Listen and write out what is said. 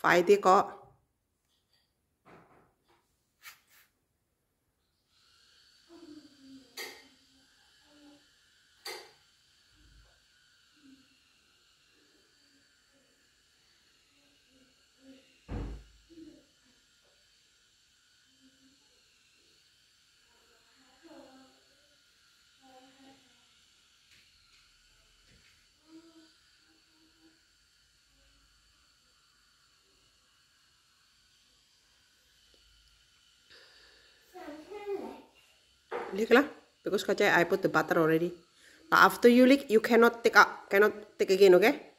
快点过。lick lah. Because kacai, I put the butter already. But after you lick, you cannot take up, cannot take again, okay?